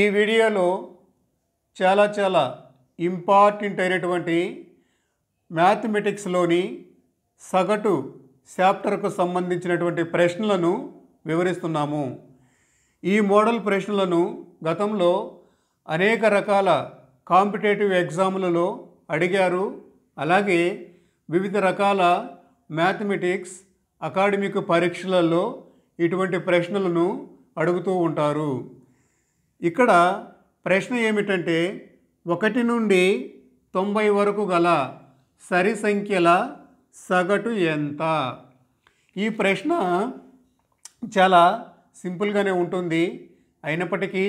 ఈ వీడియోలో చాలా చాలా ఇంపార్టెంట్ అయినటువంటి మ్యాథమెటిక్స్లోని సగటు చాప్టర్కు సంబంధించినటువంటి ప్రశ్నలను వివరిస్తున్నాము ఈ మోడల్ ప్రశ్నలను గతంలో అనేక రకాల కాంపిటేటివ్ ఎగ్జాములలో అడిగారు అలాగే వివిధ రకాల మ్యాథమెటిక్స్ అకాడమిక్ పరీక్షలలో ఇటువంటి ప్రశ్నలను అడుగుతూ ఉంటారు ఇక్కడ ప్రశ్న ఏమిటంటే ఒకటి నుండి తొంభై వరకు గల సరి సంఖ్యల సగటు ఎంత ఈ ప్రశ్న చాలా సింపుల్గానే ఉంటుంది అయినప్పటికీ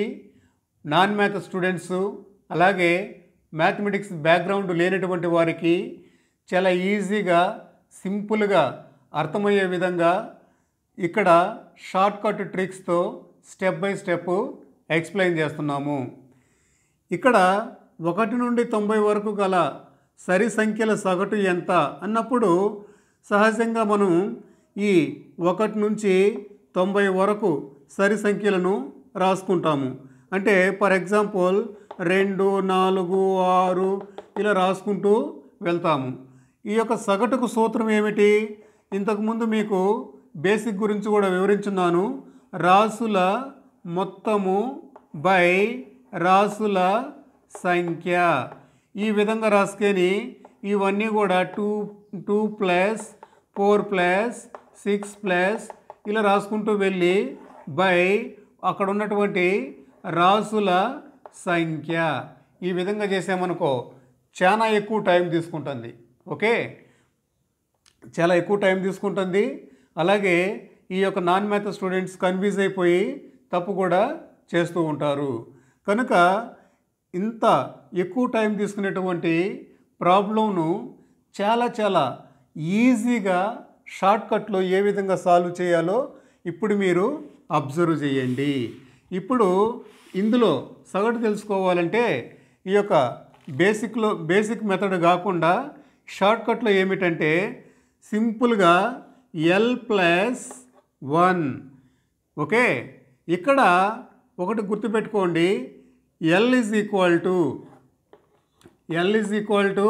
నాన్ మ్యాథ్ స్టూడెంట్స్ అలాగే మ్యాథమెటిక్స్ బ్యాక్గ్రౌండ్ లేనటువంటి వారికి చాలా ఈజీగా సింపుల్గా అర్థమయ్యే విధంగా ఇక్కడ షార్ట్కట్ ట్రిక్స్తో స్టెప్ బై స్టెప్ ఎక్స్ప్లెయిన్ చేస్తున్నాము ఇక్కడ ఒకటి నుండి తొంభై వరకు గల సరి సంఖ్యల సగటు ఎంత అన్నప్పుడు సహజంగా మనం ఈ ఒకటి నుంచి తొంభై వరకు సరి సంఖ్యలను రాసుకుంటాము అంటే ఫర్ ఎగ్జాంపుల్ రెండు నాలుగు ఆరు ఇలా రాసుకుంటూ వెళ్తాము ఈ యొక్క సగటుకు సూత్రం ఏమిటి ఇంతకుముందు మీకు బేసిక్ గురించి కూడా వివరించున్నాను రాసుల మొత్తము బై రాసుల సంఖ్య ఈ విధంగా రాసుకొని ఇవన్నీ కూడా two two plus four plus six plus ఇలా రాసుకుంటూ వెళ్ళి బై అక్కడ ఉన్నటువంటి రాసుల సంఖ్య ఈ విధంగా చేసామనుకో చాలా ఎక్కువ టైం తీసుకుంటుంది ఓకే చాలా ఎక్కువ టైం తీసుకుంటుంది అలాగే ఈ యొక్క నాన్ మ్యాథ్ స్టూడెంట్స్ కన్ఫ్యూజ్ అయిపోయి తప్పు కూడా చేస్తూ ఉంటారు కనుక ఇంత ఎక్కువ టైం తీసుకునేటువంటి ప్రాబ్లంను చాలా చాలా ఈజీగా షార్ట్కట్లో ఏ విధంగా సాల్వ్ చేయాలో ఇప్పుడు మీరు అబ్జర్వ్ చేయండి ఇప్పుడు ఇందులో సగటు తెలుసుకోవాలంటే ఈ యొక్క బేసిక్లో బేసిక్ మెథడ్ కాకుండా షార్ట్కట్లో ఏమిటంటే సింపుల్గా ఎల్ ప్లస్ వన్ ఓకే ఇక్కడ ఒకటి గుర్తుపెట్టుకోండి L is equal to L is equal to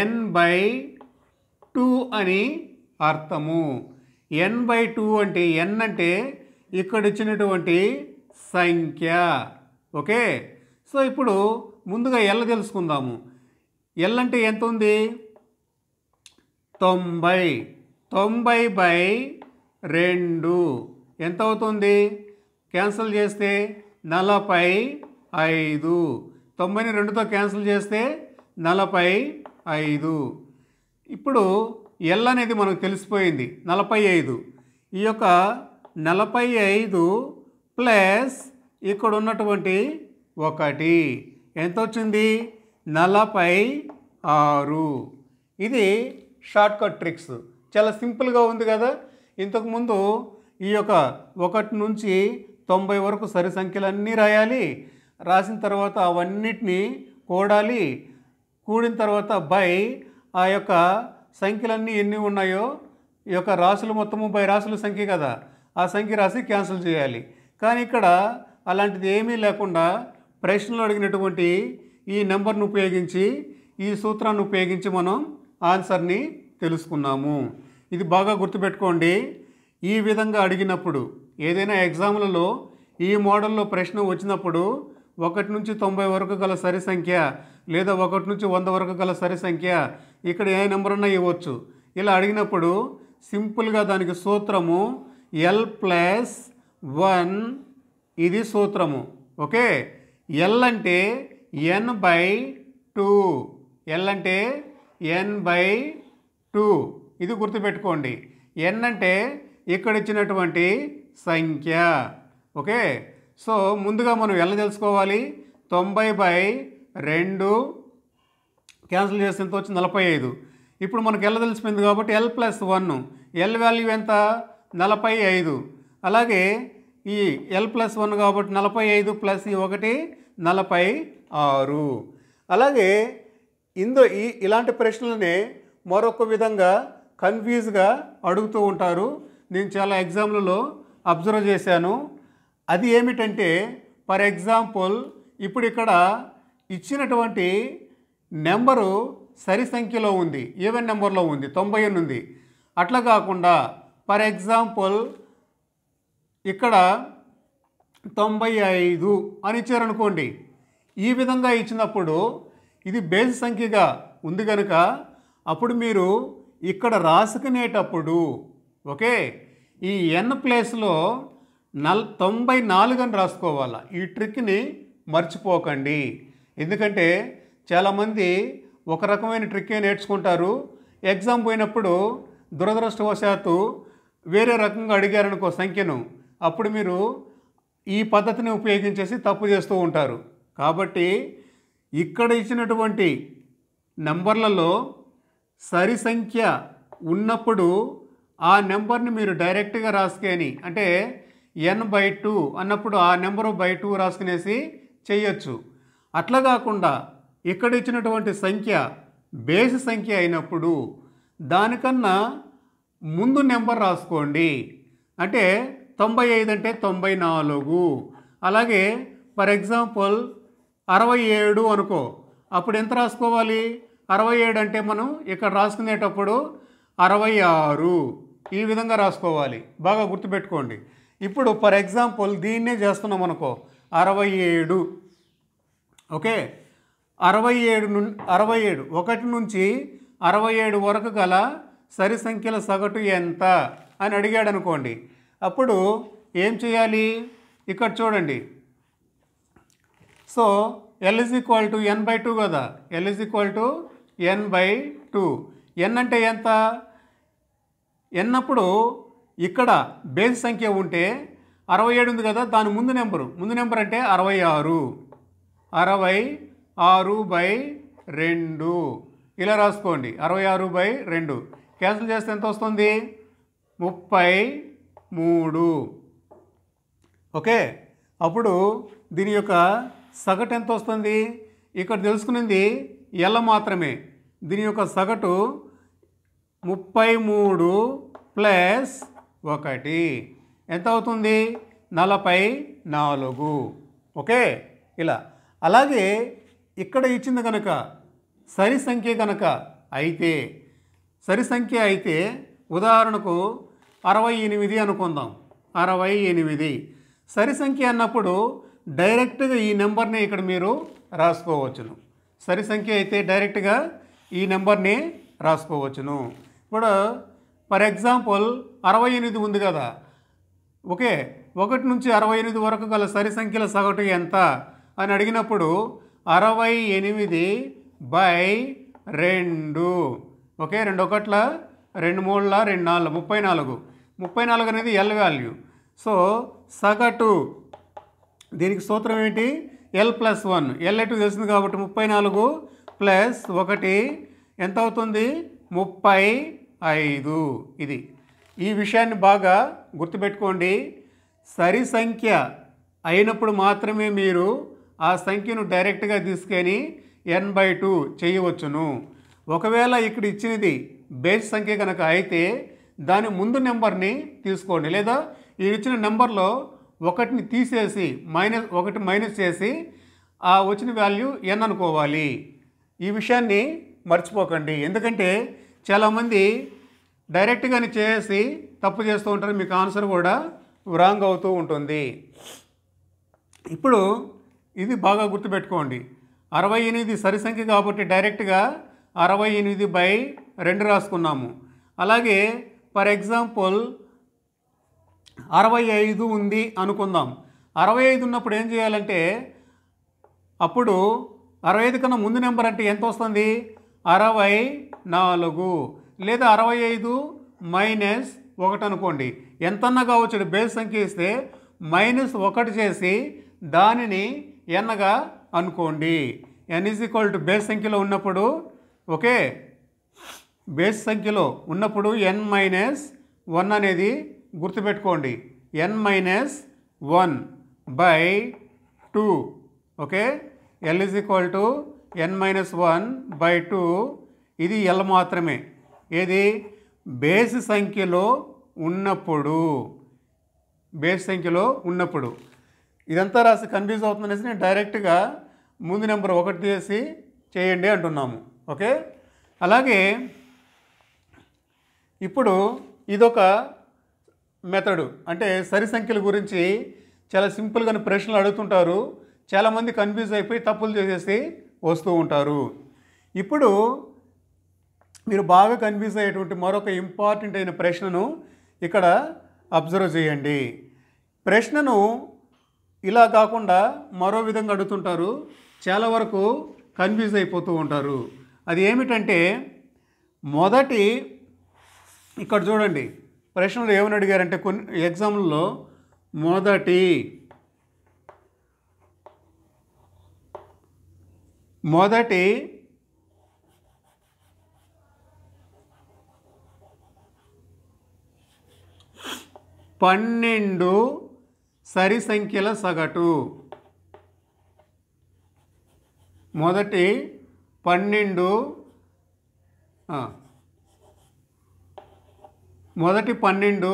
N by two అని అర్థము ఎన్ బై టూ అంటే ఎన్ అంటే ఇక్కడ ఇచ్చినటువంటి సంఖ్య ఓకే సో ఇప్పుడు ముందుగా ఎల్ తెలుసుకుందాము ఎల్ అంటే ఎంత ఉంది తొంభై తొంభై బై రెండు ఎంత అవుతుంది క్యాన్సిల్ చేస్తే నలభై ఐదు తొంభైని రెండుతో క్యాన్సిల్ చేస్తే నలభై ఐదు ఇప్పుడు ఎల్ అనేది మనకు తెలిసిపోయింది నలభై ఐదు ఈ యొక్క నలభై ఐదు ప్లస్ ఇక్కడ ఉన్నటువంటి ఒకటి ఎంత వచ్చింది నలభై ఆరు ఇది షార్ట్కట్ ట్రిక్స్ చాలా సింపుల్గా ఉంది కదా ఇంతకుముందు ఈ యొక్క ఒకటి నుంచి తొంభై వరకు సరి సంఖ్యలన్నీ రాయాలి రాసిన తర్వాత అవన్నిటినీ కూడాలి కూడిన తర్వాత బై ఆ యొక్క సంఖ్యలన్నీ ఎన్ని ఉన్నాయో ఈ యొక్క రాసులు మొత్తము బై రాసుల సంఖ్య కదా ఆ సంఖ్య రాసి క్యాన్సిల్ చేయాలి కానీ ఇక్కడ అలాంటిది ఏమీ లేకుండా ప్రశ్నలు అడిగినటువంటి ఈ నెంబర్ను ఉపయోగించి ఈ సూత్రాన్ని ఉపయోగించి మనం ఆన్సర్ని తెలుసుకున్నాము ఇది బాగా గుర్తుపెట్టుకోండి ఈ విధంగా అడిగినప్పుడు ఏదైనా ఎగ్జామ్లలో ఈ మోడల్లో ప్రశ్న వచ్చినప్పుడు ఒకటి నుంచి తొంభై వరకు గల సరి సంఖ్య లేదా ఒకటి నుంచి వంద వరకు గల సరి సంఖ్య ఇక్కడ ఏ నెంబర్ ఉన్నా ఇవ్వచ్చు ఇలా అడిగినప్పుడు సింపుల్గా దానికి సూత్రము ఎల్ ప్లస్ వన్ ఇది సూత్రము ఓకే ఎల్ అంటే ఎన్ బై టూ ఎల్ అంటే ఎన్ బై టూ ఇది గుర్తుపెట్టుకోండి ఎన్ అంటే ఇక్కడ ఇచ్చినటువంటి సంఖ్య ఓకే సో ముందుగా మనం ఎలా తెలుసుకోవాలి తొంభై బై రెండు క్యాన్సిల్ చేసి ఎంత వచ్చి నలభై ఐదు ఇప్పుడు మనకు ఎల్ తెలిసిపోయింది కాబట్టి L plus one L value ఎంత నలభై ఐదు అలాగే ఈ ఎల్ ప్లస్ వన్ కాబట్టి నలభై ఐదు ప్లస్ ఈ ఒకటి నలభై ఆరు అలాగే ఇందులో ఈ ఇలాంటి ప్రశ్నలనే మరొక విధంగా కన్ఫ్యూజ్గా అడుగుతూ ఉంటారు నేను చాలా ఎగ్జామ్లలో అబ్జర్వ్ చేశాను అది ఏమిటంటే ఫర్ ఎగ్జాంపుల్ ఇప్పుడు ఇక్కడ ఇచ్చినటువంటి నెంబరు సరి సంఖ్యలో ఉంది ఈవెన్ నెంబర్లో ఉంది తొంభై ఉంది అట్లా కాకుండా ఫర్ ఎగ్జాంపుల్ ఇక్కడ తొంభై ఐదు అని ఇచ్చారనుకోండి ఈ విధంగా ఇచ్చినప్పుడు ఇది బేస్ సంఖ్యగా ఉంది కనుక అప్పుడు మీరు ఇక్కడ రాసుకునేటప్పుడు ఓకే ఈ ఎన్ ప్లేస్లో నల్ తొంభై నాలుగు అని రాసుకోవాలా ఈ ట్రిక్ని మర్చిపోకండి ఎందుకంటే చాలామంది ఒక రకమైన ట్రిక్కే నేర్చుకుంటారు ఎగ్జామ్ పోయినప్పుడు దురదృష్టవశాత్తు వేరే రకంగా అడిగారనుకో సంఖ్యను అప్పుడు మీరు ఈ పద్ధతిని ఉపయోగించేసి తప్పు చేస్తూ ఉంటారు కాబట్టి ఇక్కడ ఇచ్చినటువంటి నంబర్లలో సరి సంఖ్య ఉన్నప్పుడు ఆ నెంబర్ని మీరు డైరెక్ట్గా రాసుకొని అంటే ఎన్ బై టూ అన్నప్పుడు ఆ నెంబరు బై టూ రాసుకునేసి చేయొచ్చు అట్లా కాకుండా ఇక్కడ ఇచ్చినటువంటి సంఖ్య బేసి సంఖ్య అయినప్పుడు దానికన్నా ముందు నెంబర్ రాసుకోండి అంటే తొంభై ఐదు అంటే తొంభై నాలుగు అలాగే ఫర్ ఎగ్జాంపుల్ అరవై ఏడు అనుకో అప్పుడు ఎంత రాసుకోవాలి అరవై ఏడు అంటే మనం ఇక్కడ రాసుకునేటప్పుడు అరవై ఆరు ఈ విధంగా రాసుకోవాలి బాగా గుర్తుపెట్టుకోండి ఇప్పుడు ఫర్ ఎగ్జాంపుల్ దీన్నే చేస్తున్నాం అనుకో అరవై ఏడు ఓకే అరవై ఏడు నుం అరవై ఏడు ఒకటి నుంచి అరవై ఏడు వరకు గల సరి సంఖ్యల సగటు ఎంత అని అడిగాడు అనుకోండి అప్పుడు ఏం చేయాలి ఇక్కడ చూడండి so L is equal to N by two కదా L is equal to N by two N అంటే ఎంత ఎన్నప్పుడు ఇక్కడ బేస్ సంఖ్య ఉంటే అరవై ఏడు ఉంది కదా దాని ముందు నెంబరు ముందు నెంబర్ అంటే అరవై ఆరు అరవై ఆరు బై రెండు ఇలా రాసుకోండి అరవై ఆరు బై రెండు క్యాన్సిల్ చేస్తే ఎంత వస్తుంది ముప్పై మూడు ఓకే అప్పుడు దీని యొక్క సగటు ఎంత వస్తుంది ఇక్కడ తెలుసుకునేది ఎల్ల మాత్రమే దీని యొక్క సగటు ముప్పై మూడు ప్లస్ ఒకటి ఎంత అవుతుంది నలభై నాలుగు ఓకే ఇలా అలాగే ఇక్కడ ఇచ్చింది కనుక సరి సంఖ్య కనుక అయితే సరి సంఖ్య అయితే ఉదాహరణకు అరవై ఎనిమిది అనుకుందాం అరవై ఎనిమిది సరి సంఖ్య అన్నప్పుడు డైరెక్ట్గా ఈ నెంబర్ని ఇక్కడ మీరు రాసుకోవచ్చును సరి సంఖ్య అయితే డైరెక్ట్గా ఈ నెంబర్ని రాసుకోవచ్చును ఇప్పుడు ఫర్ ఎగ్జాంపుల్ అరవై ఎనిమిది ఉంది కదా ఓకే ఒకటి నుంచి అరవై ఎనిమిది వరకు గల సరి సంఖ్యల సగటు ఎంత అని అడిగినప్పుడు అరవై ఎనిమిది బై రెండు ఓకే రెండు ఒకట్ల రెండు మూడుల రెండు నాలుగు ముప్పై నాలుగు ముప్పై నాలుగు అనేది ఎల్ వాల్యూ సో సగటు దీనికి సూత్రం ఏంటి ఎల్ ప్లస్ వన్ ఎల్ ఎటు తెలిసింది కాబట్టి ముప్పై నాలుగు ప్లస్ ఒకటి ఎంత అవుతుంది ముప్పై ఐదు ఇది ఈ విషయాన్ని బాగా గుర్తుపెట్టుకోండి సరి సంఖ్య అయినప్పుడు మాత్రమే మీరు ఆ సంఖ్యను డైరెక్ట్గా తీసుకొని ఎన్ బై టూ చేయవచ్చును ఒకవేళ ఇక్కడ ఇచ్చినది బేస్ సంఖ్య కనుక అయితే దాని ముందు నెంబర్ని తీసుకోండి లేదా ఈ ఇచ్చిన నెంబర్లో ఒకటిని తీసేసి మైనస్ ఒకటి మైనస్ చేసి ఆ వచ్చిన వాల్యూ ఎన్ అనుకోవాలి ఈ విషయాన్ని మర్చిపోకండి ఎందుకంటే చాలామంది డైరెక్ట్గా చేసి తప్పు చేస్తూ ఉంటారు మీకు ఆన్సర్ కూడా రాంగ్ అవుతూ ఉంటుంది ఇప్పుడు ఇది బాగా గుర్తుపెట్టుకోండి అరవై ఎనిమిది సరి సంఖ్య కాబట్టి డైరెక్ట్గా అరవై ఎనిమిది బై రెండు రాసుకున్నాము అలాగే ఫర్ ఎగ్జాంపుల్ అరవై ఐదు ఉంది అనుకుందాం అరవై ఐదు ఉన్నప్పుడు ఏం చేయాలంటే అప్పుడు అరవై ఐదు కన్నా ముందు నెంబర్ అంటే ఎంత వస్తుంది అరవై నాలుగు లేదా అరవై ఐదు మైనస్ ఒకటి అనుకోండి ఎంతన్నా కావచ్చు బేస్ సంఖ్య ఇస్తే మైనస్ ఒకటి చేసి దానిని ఎన్నగా అనుకోండి N is equal to base సంఖ్యలో ఉన్నప్పుడు ఓకే బేస్ సంఖ్యలో ఉన్నప్పుడు ఎన్ మైనస్ వన్ అనేది గుర్తుపెట్టుకోండి N minus one by two okay L is equal to N minus one by two ఇది ఎల్ మాత్రమే ఏది బేస్ సంఖ్యలో ఉన్నప్పుడు బేస్ సంఖ్యలో ఉన్నప్పుడు ఇదంతా రాసి కన్ఫ్యూజ్ అవుతుందనేసి నేను డైరెక్ట్గా ముందు నెంబర్ ఒకటి తీసి చేయండి అంటున్నాము ఓకే అలాగే ఇప్పుడు ఇదొక మెథడు అంటే సరి సంఖ్యల గురించి చాలా సింపుల్గా ప్రశ్నలు అడుగుతుంటారు చాలామంది కన్ఫ్యూజ్ అయిపోయి తప్పులు చేసేసి వస్తూ ఉంటారు ఇప్పుడు మీరు బాగా కన్ఫ్యూజ్ అయ్యేటువంటి మరొక ఇంపార్టెంట్ అయిన ప్రశ్నను ఇక్కడ అబ్జర్వ్ చేయండి ప్రశ్నను ఇలా కాకుండా మరో విధంగా అడుగుతుంటారు చాలా వరకు కన్ఫ్యూజ్ అయిపోతూ ఉంటారు అది ఏమిటంటే మొదటి ఇక్కడ చూడండి ప్రశ్నలు ఏమని అడిగారంటే కొన్ని ఎగ్జామ్లో మొదటి మొదటి పన్నెండు సరి సంఖ్యల సగటు మొదటి పన్నెండు మొదటి పన్నెండు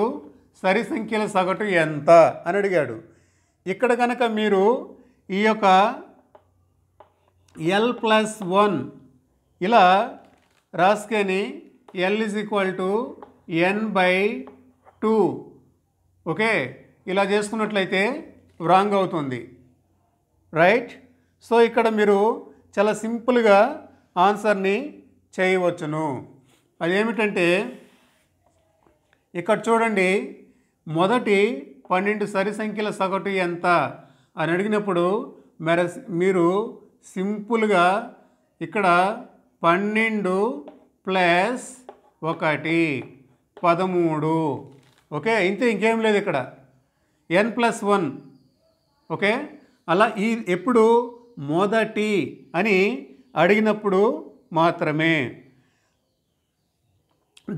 సరి సంఖ్యల సగటు ఎంత అని అడిగాడు ఇక్కడ కనుక మీరు ఈ యొక్క ఎల్ ప్లస్ వన్ ఇలా రాసుకొని L is equal to N by two okay ఇలా చేసుకున్నట్లయితే రాంగ్ అవుతుంది రైట్ సో ఇక్కడ మీరు చాలా సింపుల్గా ఆన్సర్ని చేయవచ్చును అదేమిటంటే ఇక్కడ చూడండి మొదటి పన్నెండు సరి సంఖ్యల సగటు ఎంత అని అడిగినప్పుడు మీరు సింపుల్గా ఇక్కడ పన్నెండు ప్లస్ ఒకటి పదమూడు ఓకే ఇంతే ఇంకేం లేదు ఇక్కడ ఎన్ ప్లస్ వన్ ఓకే అలా ఈ ఎప్పుడు మొదటి అని అడిగినప్పుడు మాత్రమే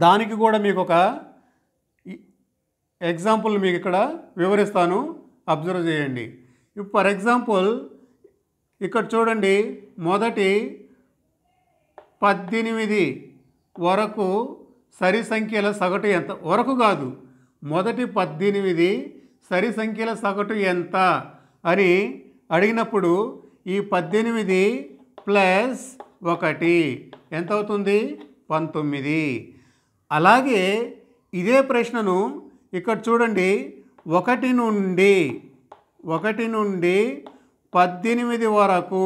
దానికి కూడా మీకు ఒక ఎగ్జాంపుల్ మీకు ఇక్కడ వివరిస్తాను అబ్జర్వ్ చేయండి ఫర్ ఎగ్జాంపుల్ ఇక్కడ చూడండి మొదటి పద్దెనిమిది వరకు సరి సంఖ్యల సగటు ఎంత వరకు కాదు మొదటి పద్దెనిమిది సరి సంఖ్యల సగటు ఎంత అని అడిగినప్పుడు ఈ పద్దెనిమిది ప్లస్ ఒకటి ఎంత అవుతుంది పంతొమ్మిది అలాగే ఇదే ప్రశ్నను ఇక్కడ చూడండి ఒకటి నుండి ఒకటి నుండి పద్దెనిమిది వరకు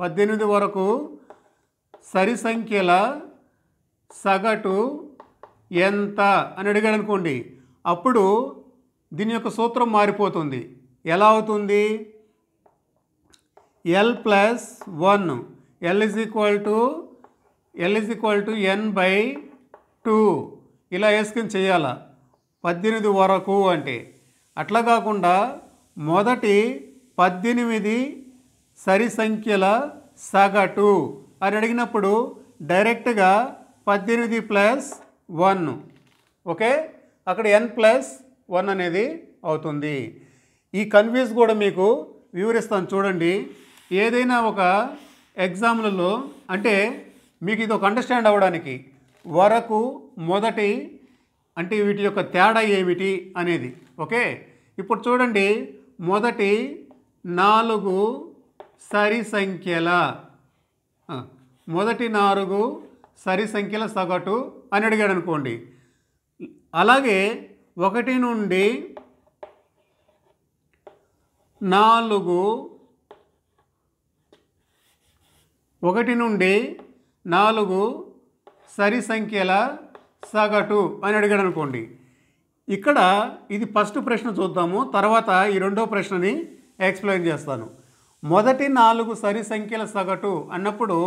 పద్దెనిమిది వరకు సరి సంఖ్యల సగటు ఎంత అని అడిగాడు అనుకోండి అప్పుడు దీని యొక్క సూత్రం మారిపోతుంది ఎలా అవుతుంది L plus one L is equal to L is equal to N by two ఇలా వేసుకుని చేయాలా పద్దెనిమిది వరకు అంటే అట్లా కాకుండా మొదటి పద్దెనిమిది సరి సంఖ్యల సగటు అని అడిగినప్పుడు డైరెక్ట్గా పద్దెనిమిది ప్లస్ వన్ ఓకే అక్కడ ఎన్ ప్లస్ వన్ అనేది అవుతుంది ఈ కన్ఫ్యూజ్ కూడా మీకు వివరిస్తాను చూడండి ఏదైనా ఒక ఎగ్జామ్లలో అంటే మీకు ఇది ఒక అండర్స్టాండ్ అవ్వడానికి వరకు మొదటి అంటే వీటి యొక్క తేడా ఏమిటి అనేది ఓకే ఇప్పుడు చూడండి మొదటి నాలుగు సరి సంఖ్యల మొదటి నాలుగు సరి సంఖ్యల సగటు అని అడిగాడు అనుకోండి అలాగే ఒకటి నుండి నాలుగు ఒకటి నుండి నాలుగు సరి సంఖ్యల సగటు అని అడిగాడు అనుకోండి ఇక్కడ ఇది ఫస్ట్ ప్రశ్న చూద్దాము తర్వాత ఈ రెండో ప్రశ్నని ఎక్స్ప్లెయిన్ చేస్తాను మొదటి నాలుగు సరి సంఖ్యల సగటు అన్నప్పుడు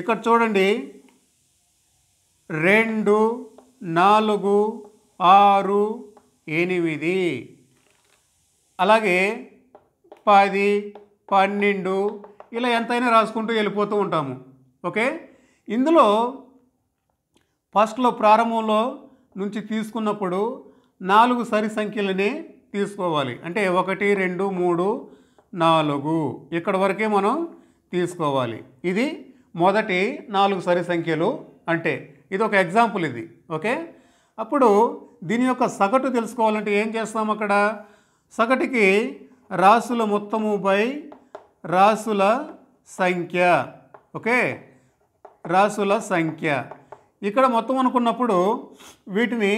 ఇక్కడ చూడండి రెండు నాలుగు ఆరు ఎనిమిది అలాగే పది పన్నెండు ఇలా ఎంతైనా రాసుకుంటూ వెళ్ళిపోతూ ఉంటాము ఓకే ఇందులో ఫస్ట్లో ప్రారంభంలో నుంచి తీసుకున్నప్పుడు నాలుగు సరి సంఖ్యలని తీసుకోవాలి అంటే ఒకటి రెండు మూడు నాలుగు ఇక్కడ వరకే మనం తీసుకోవాలి ఇది మొదటి నాలుగు సరి సంఖ్యలు అంటే ఇది ఒక ఎగ్జాంపుల్ ఇది ఓకే అప్పుడు దీని యొక్క సగటు తెలుసుకోవాలంటే ఏం చేస్తాం అక్కడ సగటుకి రాసుల మొత్తము బై రాసుల సంఖ్య ఓకే రాసుల సంఖ్య ఇక్కడ మొత్తం అనుకున్నప్పుడు వీటిని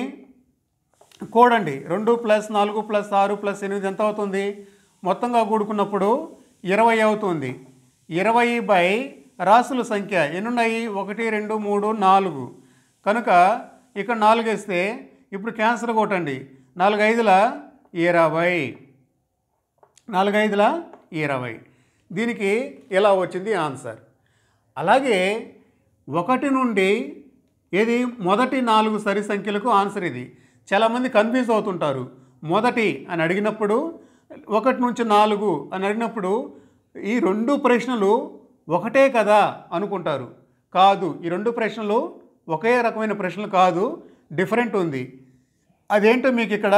కూడండి రెండు ప్లస్ నాలుగు ప్లస్ ఆరు ప్లస్ ఎనిమిది ఎంత అవుతుంది మొత్తంగా కూడుకున్నప్పుడు ఇరవై అవుతుంది ఇరవై బై రాసుల సంఖ్య ఎన్నున్నాయి ఒకటి రెండు మూడు నాలుగు కనుక ఇక్కడ నాలుగు వేస్తే ఇప్పుడు క్యాన్సర్ కొట్టండి నాలుగు ఐదుల ఇరవై నాలుగు ఐదుల ఇరవై దీనికి ఇలా వచ్చింది ఆన్సర్ అలాగే ఒకటి నుండి ఇది మొదటి నాలుగు సరి సంఖ్యలకు ఆన్సర్ ఇది చాలామంది కన్ఫ్యూజ్ అవుతుంటారు మొదటి అని అడిగినప్పుడు ఒకటి నుంచి నాలుగు అని అడిగినప్పుడు ఈ రెండు ప్రశ్నలు ఒకటే కదా అనుకుంటారు కాదు ఈ రెండు ప్రశ్నలు ఒకే రకమైన ప్రశ్నలు కాదు డిఫరెంట్ ఉంది అదేంటో మీకు ఇక్కడ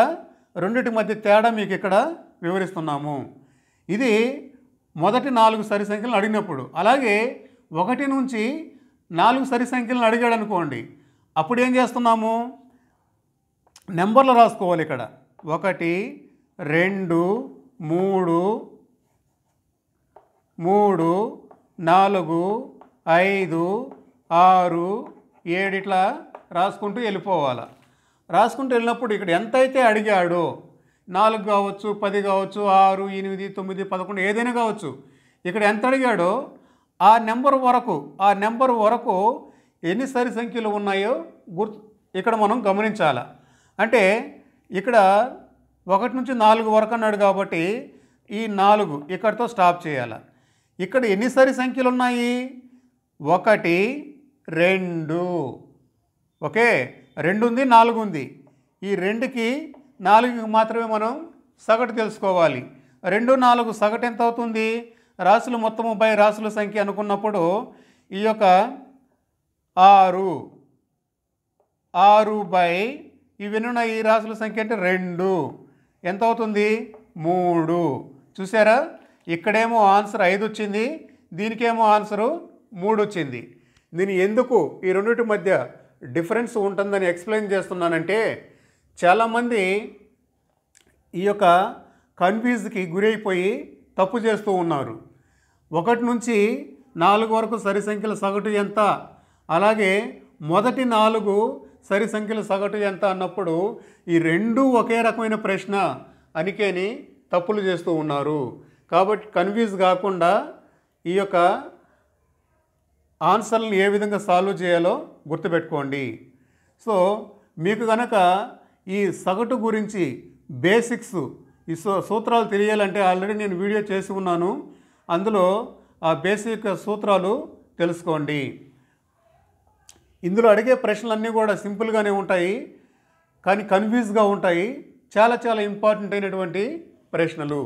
రెండిటి మధ్య తేడా మీకు ఇక్కడ వివరిస్తున్నాము ఇది మొదటి నాలుగు సరి సంఖ్యలను అడిగినప్పుడు అలాగే ఒకటి నుంచి నాలుగు సరి సంఖ్యలను అడిగాడు అనుకోండి అప్పుడు ఏం చేస్తున్నాము నెంబర్లు రాసుకోవాలి ఇక్కడ ఒకటి రెండు మూడు మూడు నాలుగు ఐదు ఆరు ఏడు ఇట్లా రాసుకుంటూ వెళ్ళిపోవాలి రాసుకుంటూ వెళ్ళినప్పుడు ఇక్కడ ఎంతైతే అడిగాడో నాలుగు కావచ్చు పది కావచ్చు ఆరు ఎనిమిది తొమ్మిది పదకొండు ఏదైనా కావచ్చు ఇక్కడ ఎంత అడిగాడో ఆ నెంబర్ వరకు ఆ నెంబర్ వరకు ఎన్ని సరి సంఖ్యలు ఉన్నాయో గుర్తు ఇక్కడ మనం గమనించాలా అంటే ఇక్కడ ఒకటి నుంచి నాలుగు వరకు అన్నాడు కాబట్టి ఈ నాలుగు ఇక్కడితో స్టాప్ చేయాలి ఇక్కడ ఎన్నిసారి సంఖ్యలు ఉన్నాయి ఒకటి రెండు ఓకే రెండు ఉంది నాలుగు ఉంది ఈ రెండుకి నాలుగుకి మాత్రమే మనం సగటు తెలుసుకోవాలి రెండు నాలుగు సగటు ఎంత అవుతుంది రాసులు మొత్తము బై రాసుల సంఖ్య అనుకున్నప్పుడు ఈ యొక్క ఆరు ఆరు బై ఇవన్నున్న ఈ రాసుల సంఖ్య అంటే రెండు ఎంత అవుతుంది మూడు చూసారా ఇక్కడేమో ఆన్సర్ ఐదు వచ్చింది దీనికేమో ఆన్సరు మూడు వచ్చింది దీని ఎందుకు ఈ రెండింటి మధ్య డిఫరెన్స్ ఉంటుందని ఎక్స్ప్లెయిన్ చేస్తున్నానంటే చాలామంది ఈ యొక్క కన్ఫ్యూజ్కి గురైపోయి తప్పు చేస్తూ ఉన్నారు ఒకటి నుంచి నాలుగు వరకు సరి సంఖ్యల సగటు ఎంత అలాగే మొదటి నాలుగు సరి సంఖ్యల సగటు ఎంత అన్నప్పుడు ఈ రెండు ఒకే రకమైన ప్రశ్న అనికేని తప్పులు చేస్తూ ఉన్నారు కాబట్టి కన్ఫ్యూజ్ కాకుండా ఈ యొక్క ఆన్సర్లను ఏ విధంగా సాల్వ్ చేయాలో గుర్తుపెట్టుకోండి సో మీకు కనుక ఈ సగటు గురించి బేసిక్స్ ఈ సూత్రాలు తెలియాలంటే ఆల్రెడీ నేను వీడియో చేసి ఉన్నాను అందులో ఆ బేసిక్ సూత్రాలు తెలుసుకోండి ఇందులో అడిగే ప్రశ్నలన్నీ కూడా సింపుల్గానే ఉంటాయి కానీ కన్ఫ్యూజ్గా ఉంటాయి చాలా చాలా ఇంపార్టెంట్ అయినటువంటి ప్రశ్నలు